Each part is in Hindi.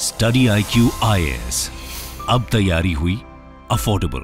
स्टडी आई क्यू आई अब तैयारी हुई अफोर्डेबल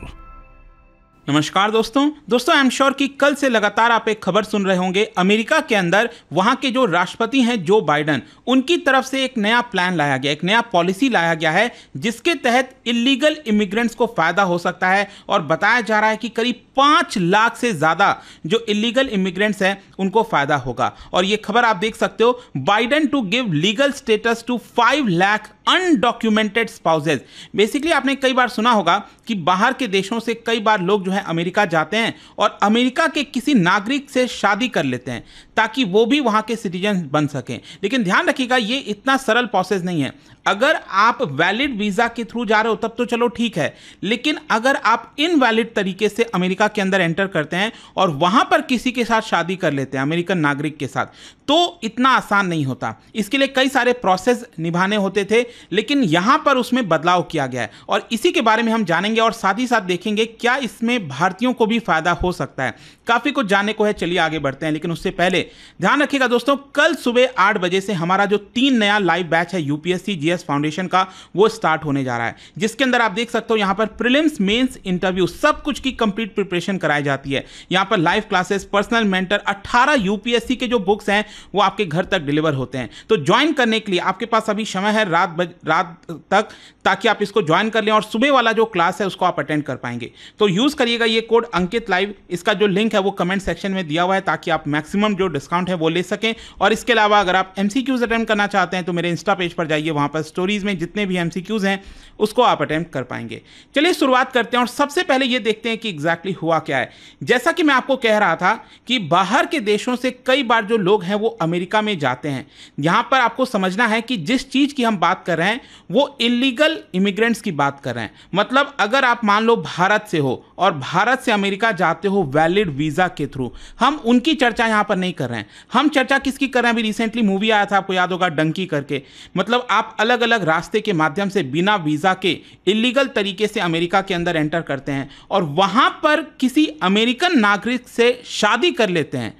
नमस्कार दोस्तों दोस्तों आई एम श्योर कि कल से लगातार आप एक खबर सुन रहे होंगे अमेरिका के अंदर वहां के जो राष्ट्रपति हैं जो बाइडन उनकी तरफ से एक नया प्लान लाया गया एक नया पॉलिसी लाया गया है जिसके तहत इलीगल इमिग्रेंट्स को फायदा हो सकता है और बताया जा रहा है कि करीब पांच लाख से ज़्यादा जो इलीगल इमिग्रेंट्स हैं उनको फ़ायदा होगा और यह खबर आप देख सकते हो Biden to give legal status to five lakh undocumented spouses basically आपने कई बार सुना होगा कि बाहर के देशों से कई बार लोग जो है अमेरिका जाते हैं और अमेरिका के किसी नागरिक से शादी कर लेते हैं ताकि वो भी वहां के सिटीजन बन सकें लेकिन ध्यान रखिएगा ये इतना सरल प्रोसेस नहीं है अगर आप वैलिड वीज़ा के थ्रू जा रहे हो तब तो चलो ठीक है लेकिन अगर आप इनवैलिड तरीके से अमेरिका अमेरिका के अंदर एंटर करते हैं और वहां पर किसी के साथ शादी कर लेते हैं अमेरिकन नागरिक के साथ तो इतना आसान नहीं होता इसके लिए कई सारे प्रोसेस निभाने होते थे लेकिन यहां पर उसमें बदलाव किया गया है और इसी के बारे में हम जानेंगे और साथ ही साथ देखेंगे क्या इसमें भारतीयों को भी फायदा हो सकता है काफ़ी कुछ जानने को है चलिए आगे बढ़ते हैं लेकिन उससे पहले ध्यान रखिएगा दोस्तों कल सुबह आठ बजे से हमारा जो तीन नया लाइव बैच है यूपीएससी जीएस फाउंडेशन का वो स्टार्ट होने जा रहा है जिसके अंदर आप देख सकते हो यहां पर प्रिलिम्स मेंस इंटरव्यू सब कुछ की कंप्लीट प्रिपरेशन कराई जाती है यहाँ पर live classes personal mentor 18 UPSC के जो बुक्स हैं वो आपके घर तक डिलीवर होते हैं तो ज्वाइन करने के लिए आपके पास अभी समय है रात बज, रात तक ताकि आप इसको ज्वाइन कर लें और सुबह वाला जो क्लास है उसको आप अटेंड कर पाएंगे तो यूज़ करिएगा ये कोड अंकित लाइव इसका जो लिंक है वो कमेंट सेक्शन में दिया हुआ है ताकि आप मैक्सिमम जो डिस्काउंट है वो ले सकें और इसके अलावा अगर आप एम अटेंड करना चाहते हैं तो मेरे इंस्टा पेज पर जाइए वहाँ पर स्टोरीज में जितने भी एम हैं उसको आप अटैम्प्ट कर पाएंगे चलिए शुरुआत करते हैं और सबसे पहले ये देखते हैं कि एग्जैक्टली हुआ क्या है जैसा कि मैं आपको कह रहा था कि बाहर के देशों से कई बार जो लोग हैं वो अमेरिका में जाते हैं यहाँ पर आपको समझना है कि जिस चीज़ की हम बात कर रहे हैं वो इलीगल इमिग्रेंट्स की बात कर रहे हैं मतलब अगर आप मान लो भारत से हो और भारत से अमेरिका जाते हो वैलिड वीज़ा के थ्रू हम उनकी चर्चा यहाँ पर नहीं कर रहे हैं हम चर्चा किसकी कर रहे हैं अभी रिसेंटली मूवी आया था आपको याद होगा डंकी करके मतलब आप अलग अलग रास्ते के माध्यम से बिना वीज़ा के इलीगल तरीके से अमेरिका के अंदर एंटर करते हैं और वहाँ पर किसी अमेरिकन नागरिक से शादी कर लेते हैं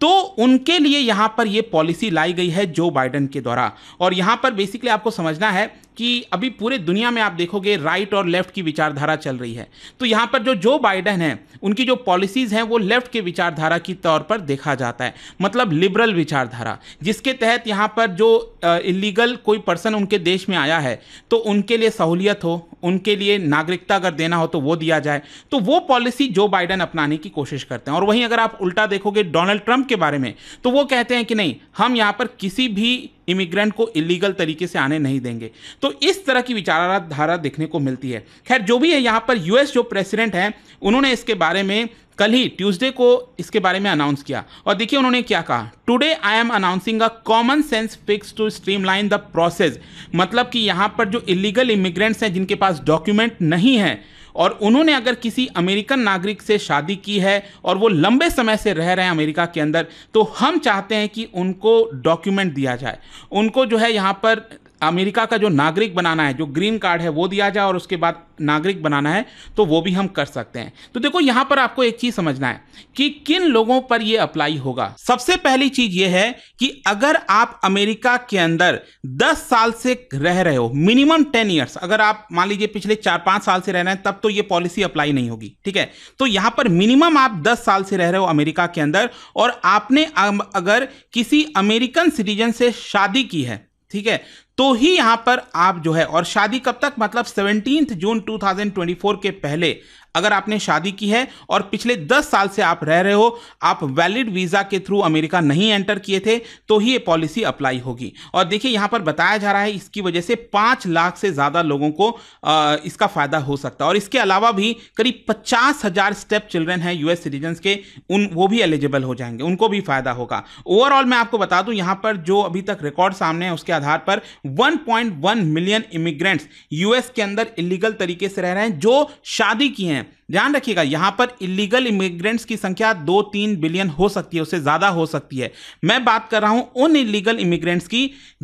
तो उनके लिए यहाँ पर ये पॉलिसी लाई गई है जो बाइडन के द्वारा और यहाँ पर बेसिकली आपको समझना है कि अभी पूरे दुनिया में आप देखोगे राइट और लेफ्ट की विचारधारा चल रही है तो यहाँ पर जो जो बाइडन है उनकी जो पॉलिसीज़ हैं वो लेफ्ट के विचारधारा की तौर पर देखा जाता है मतलब लिबरल विचारधारा जिसके तहत यहाँ पर जो इलीगल कोई पर्सन उनके देश में आया है तो उनके लिए सहूलियत हो उनके लिए नागरिकता अगर देना हो तो वो दिया जाए तो वो पॉलिसी जो बाइडन अपनाने की कोशिश करते हैं और वहीं अगर आप उल्टा देखोगे डोनाल्ड ट्रंप के बारे में तो वो कहते हैं कि नहीं हम यहाँ पर किसी भी इमिग्रेंट को इलीगल तरीके से आने नहीं देंगे तो इस तरह की विचारधारा देखने को मिलती है खैर जो भी है यहाँ पर यूएस जो प्रेसिडेंट हैं उन्होंने इसके बारे में कल ही ट्यूसडे को इसके बारे में अनाउंस किया और देखिए उन्होंने क्या कहा today I am announcing a common sense fix to streamline the process मतलब कि यहाँ पर जो इलीगल इमिग्रेंट्स हैं जिनके पास डॉक्यूमेंट नहीं है और उन्होंने अगर किसी अमेरिकन नागरिक से शादी की है और वो लंबे समय से रह रहे हैं अमेरिका के अंदर तो हम चाहते हैं कि उनको डॉक्यूमेंट दिया जाए उनको जो है यहाँ पर अमेरिका का जो नागरिक बनाना है जो ग्रीन कार्ड है वो दिया जाए और उसके बाद नागरिक बनाना है तो वो भी हम कर सकते हैं तो देखो यहाँ पर आपको एक चीज़ समझना है कि किन लोगों पर ये अप्लाई होगा सबसे पहली चीज़ ये है कि अगर आप अमेरिका के अंदर 10 साल से रह रहे हो मिनिमम 10 ईयर्स अगर आप मान लीजिए पिछले चार पाँच साल से रह रहे हैं तब तो ये पॉलिसी अप्लाई नहीं होगी ठीक है तो यहाँ पर मिनिमम आप दस साल से रह रहे हो अमेरिका के अंदर और आपने अगर किसी अमेरिकन सिटीजन से शादी की है ठीक है तो ही यहां पर आप जो है और शादी कब तक मतलब सेवनटीन जून 2024 के पहले अगर आपने शादी की है और पिछले दस साल से आप रह रहे हो आप वैलिड वीज़ा के थ्रू अमेरिका नहीं एंटर किए थे तो ही ये पॉलिसी अप्लाई होगी और देखिए यहां पर बताया जा रहा है इसकी वजह से पांच लाख से ज़्यादा लोगों को आ, इसका फ़ायदा हो सकता है और इसके अलावा भी करीब पचास हज़ार स्टेप चिल्ड्रेन है यूएस सिटीजन्स के उन वो भी एलिजिबल हो जाएंगे उनको भी फ़ायदा होगा ओवरऑल मैं आपको बता दूं यहाँ पर जो अभी तक रिकॉर्ड सामने है उसके आधार पर वन मिलियन इमिग्रेंट्स यूएस के अंदर इलीगल तरीके से रह रहे हैं जो शादी किए हैं हैं ध्यान रखिएगा यहां पर इलीगल इमिग्रेंट्स की संख्या दो तीन बिलियन हो सकती है उससे ज्यादा हो सकती है मैं बात कर रहा हूं उन इलीगल इमिग्रेंट्स की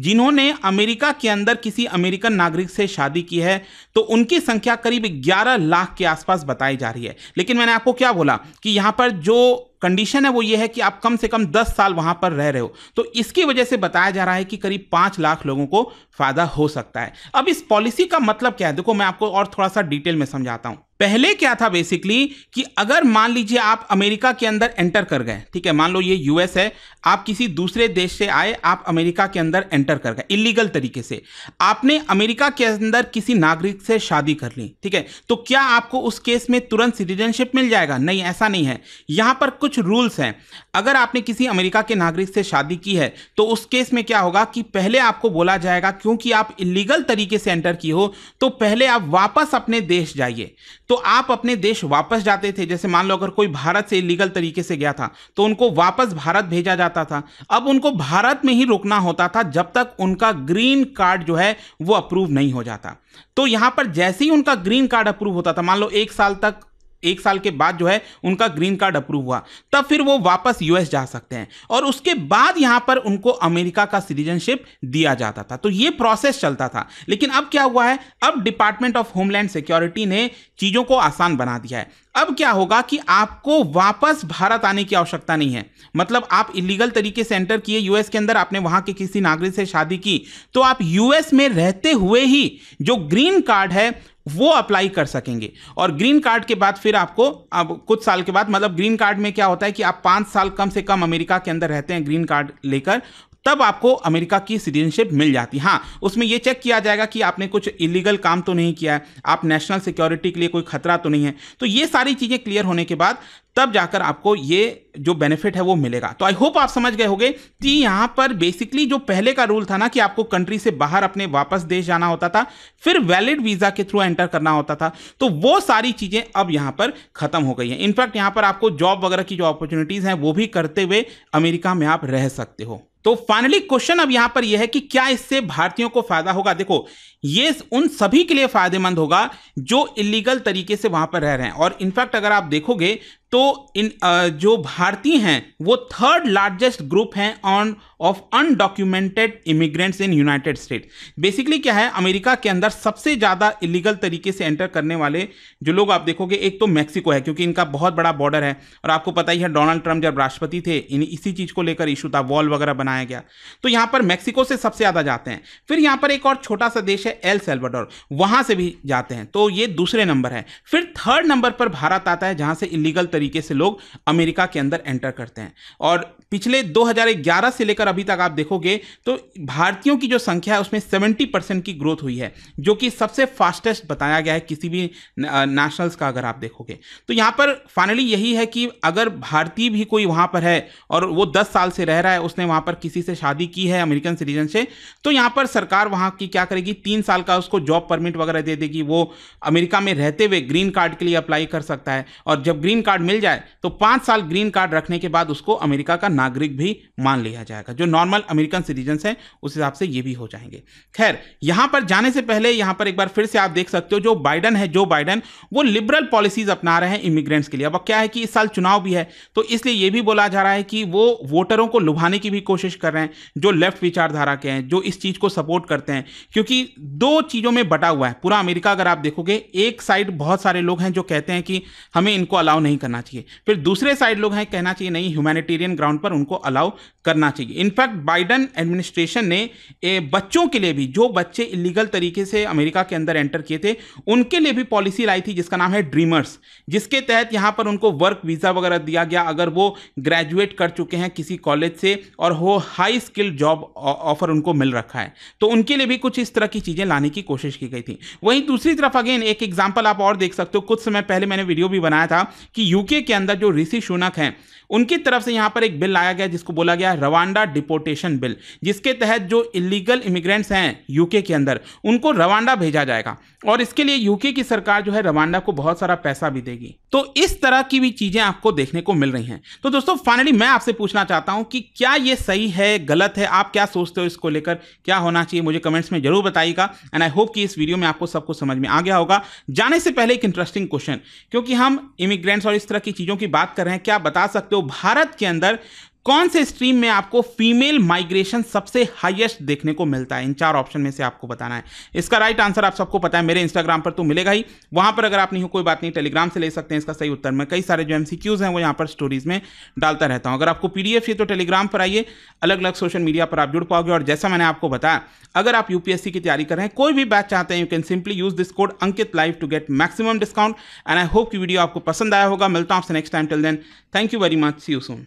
जिन्होंने अमेरिका के अंदर किसी अमेरिकन नागरिक से शादी की है तो उनकी संख्या करीब ग्यारह लाख के आसपास बताई जा रही है लेकिन मैंने आपको क्या बोला कि यहां पर जो कंडीशन है वो ये है कि आप कम से कम 10 साल वहां पर रह रहे हो तो इसकी वजह से बताया जा रहा है कि करीब 5 लाख लोगों को फायदा हो सकता है अब इस पॉलिसी का मतलब क्या है देखो मैं आपको और थोड़ा सा डिटेल में समझाता हूं पहले क्या था बेसिकली कि अगर मान लीजिए आप अमेरिका के अंदर एंटर कर गए ठीक है मान लो ये यूएस है आप किसी दूसरे देश से आए आप अमेरिका के अंदर एंटर कर गए इलीगल तरीके से आपने अमेरिका के अंदर किसी नागरिक से शादी कर ली ठीक है तो क्या आपको उस केस में तुरंत सिटीजनशिप मिल जाएगा नहीं ऐसा नहीं है यहां पर कुछ रूल्स हैं अगर आपने किसी अमेरिका के नागरिक से शादी की है तो उस केस में क्या होगा कि पहले आपको बोला जाएगा क्योंकि आप इलीगल तरीके से एंटर की हो तो पहले आप वापस अपने देश जाइए तो आप अपने देश वापस जाते थे जैसे मान लो अगर कोई भारत से इलीगल तरीके से गया था तो उनको वापस भारत भेजा जाता था अब उनको भारत में ही रुकना होता था जब तक उनका ग्रीन कार्ड जो है वो अप्रूव नहीं हो जाता तो यहां पर जैसे ही उनका ग्रीन कार्ड अप्रूव होता था मान लो एक साल तक एक साल के बाद जो है उनका ग्रीन कार्ड अप्रूव हुआ तब फिर वो वापस यूएस जा सकते हैं और उसके बाद यहां पर उनको अमेरिका का सिटीजनशिप दिया जाता था तो ये प्रोसेस चलता था लेकिन अब क्या हुआ है अब डिपार्टमेंट ऑफ होमलैंड सिक्योरिटी ने चीजों को आसान बना दिया है अब क्या होगा कि आपको वापस भारत आने की आवश्यकता नहीं है मतलब आप इलीगल तरीके से एंटर किए यूएस के अंदर आपने वहां के किसी नागरिक से शादी की तो आप यूएस में रहते हुए ही जो ग्रीन कार्ड है वो अप्लाई कर सकेंगे और ग्रीन कार्ड के बाद फिर आपको अब कुछ साल के बाद मतलब ग्रीन कार्ड में क्या होता है कि आप पाँच साल कम से कम अमेरिका के अंदर रहते हैं ग्रीन कार्ड लेकर तब आपको अमेरिका की सिटीजनशिप मिल जाती है हाँ उसमें यह चेक किया जाएगा कि आपने कुछ इलीगल काम तो नहीं किया है आप नेशनल सिक्योरिटी के लिए कोई खतरा तो नहीं है तो ये सारी चीज़ें क्लियर होने के बाद तब जाकर आपको ये जो बेनिफिट है वो मिलेगा तो आई होप आप समझ गए होंगे कि यहाँ पर बेसिकली जो पहले का रूल था ना कि आपको कंट्री से बाहर अपने वापस देश जाना होता था फिर वैलिड वीज़ा के थ्रू एंटर करना होता था तो वो सारी चीज़ें अब यहाँ पर ख़त्म हो गई हैं इनफैक्ट यहाँ पर आपको जॉब वगैरह की जो अपॉर्चुनिटीज़ हैं वो भी करते हुए अमेरिका में आप रह सकते हो तो फाइनली क्वेश्चन अब यहां पर यह है कि क्या इससे भारतीयों को फायदा होगा देखो ये उन सभी के लिए फायदेमंद होगा जो इलीगल तरीके से वहां पर रह रहे हैं और इनफैक्ट अगर आप देखोगे तो इन जो भारतीय हैं वो थर्ड लार्जेस्ट ग्रुप हैं on of undocumented immigrants in United State basically क्या है अमेरिका के अंदर सबसे ज़्यादा इलीगल तरीके से एंटर करने वाले जो लोग आप देखोगे एक तो मैक्सिको है क्योंकि इनका बहुत बड़ा बॉर्डर है और आपको पता ही है डोनाल्ड ट्रंप जब राष्ट्रपति थे इन इसी चीज़ को लेकर इशू था वॉल वगैरह बनाया गया तो यहाँ पर मैक्सिको से सबसे ज़्यादा जाते हैं फिर यहाँ पर एक और छोटा सा देश है एल सेल्वाडोर वहाँ से भी जाते हैं तो ये दूसरे नंबर है फिर थर्ड नंबर पर भारत आता है जहाँ से इलीगल तरीके तरीके से लोग अमेरिका के अंदर एंटर करते हैं और पिछले 2011 से लेकर अभी तक आप देखोगे तो भारतीयों की जो संख्या है उसमें 70 परसेंट की ग्रोथ हुई है जो कि सबसे फास्टेस्ट बताया गया है किसी भी नेशनल्स का अगर आप देखोगे तो यहाँ पर फाइनली यही है कि अगर भारतीय भी कोई वहाँ पर है और वो दस साल से रह रहा है उसने वहाँ पर किसी से शादी की है अमेरिकन सिटीजन से तो यहाँ पर सरकार वहाँ की क्या करेगी तीन साल का उसको जॉब परमिट वगैरह दे देगी वो अमेरिका में रहते हुए ग्रीन कार्ड के लिए अप्लाई कर सकता है और जब ग्रीन कार्ड मिल जाए तो पांच साल ग्रीन कार्ड रखने के बाद उसको अमेरिका का नागरिक भी मान लिया जाएगा जो नॉर्मल अमेरिकन सिटीजन है उस हिसाब से ये भी हो जाएंगे खैर यहां पर जाने से पहले यहां पर एक बार फिर से आप देख सकते हो जो बाइडन है जो बाइडन वो लिबरल पॉलिसीज अपना रहे हैं इमिग्रेंट्स के लिए अब क्या है कि इस साल चुनाव भी है तो इसलिए यह भी बोला जा रहा है कि वो वोटरों को लुभाने की भी कोशिश कर रहे हैं जो लेफ्ट विचारधारा के हैं जो इस चीज़ को सपोर्ट करते हैं क्योंकि दो चीज़ों में बटा हुआ है पूरा अमेरिका अगर आप देखोगे एक साइड बहुत सारे लोग हैं जो कहते हैं कि हमें इनको अलाउ नहीं करना करना चाहिए फिर दूसरे साइड लोग हैं कहना चाहिए नहीं ह्यूमैनिटेरियन ग्राउंड पर उनको अलाउ करना चाहिए इनफैक्ट बाइडन एडमिनिस्ट्रेशन ने ए, बच्चों के लिए भी जो बच्चे इलीगल तरीके से अमेरिका के अंदर एंटर किए थे उनके लिए भी पॉलिसी लाई थी जिसका नाम है ड्रीमर्स जिसके तहत यहाँ पर उनको वर्क वीज़ा वगैरह दिया गया अगर वो ग्रेजुएट कर चुके हैं किसी कॉलेज से और वो हाई स्किल जॉब ऑफर उनको मिल रखा है तो उनके लिए भी कुछ इस तरह की चीज़ें लाने की कोशिश की गई थी वहीं दूसरी तरफ अगेन एक एग्जाम्पल आप और देख सकते हो कुछ समय पहले मैंने वीडियो भी बनाया था कि यू यूके के अंदर जो ऋषि शुनक हैं उनकी तरफ से यहाँ पर एक बिल लाया गया जिसको बोला गया रवांडा डिपोटेशन बिल जिसके तहत जो इलीगल इमिग्रेंट्स हैं यूके के अंदर उनको रवांडा भेजा जाएगा और इसके लिए यूके की सरकार जो है रवांडा को बहुत सारा पैसा भी देगी तो इस तरह की भी चीज़ें आपको देखने को मिल रही हैं तो दोस्तों फाइनली मैं आपसे पूछना चाहता हूँ कि क्या ये सही है गलत है आप क्या सोचते हो इसको लेकर क्या होना चाहिए मुझे कमेंट्स में जरूर बताइएगा एंड आई होप कि इस वीडियो में आपको सबको समझ में आ गया होगा जाने से पहले एक इंटरेस्टिंग क्वेश्चन क्योंकि हम इमिग्रेंट्स और इस तरह तरह की चीज़ों की बात कर रहे हैं क्या बता सकते हो भारत के अंदर कौन से स्ट्रीम में आपको फीमेल माइग्रेशन सबसे हाईएस्ट देखने को मिलता है इन चार ऑप्शन में से आपको बताना है इसका राइट आंसर आप सबको पता है मेरे इंस्टाग्राम पर तो मिलेगा ही वहां पर अगर आप नहीं हो कोई बात नहीं टेलीग्राम से ले सकते हैं इसका सही उत्तर मैं कई सारे जो एमसीक्यूज हैं वो यहाँ पर स्टोरीज में डालता रहता हूँ अगर आपको पीडीएफ चाहिए तो टेलीग्राम पर आइए अलग अलग सोशल मीडिया पर आप जुड़ पाओगे और जैसा मैंने आपको बताया अगर आप यूपीएससी की तैयारी कर रहे हैं कोई भी बैच चाहते हैं you can simply use this code Ankit live to get maximum discount and I hope की वीडियो आपको पसंद आया होगा मिलता हूँ आपसे next time till then thank you very much see you soon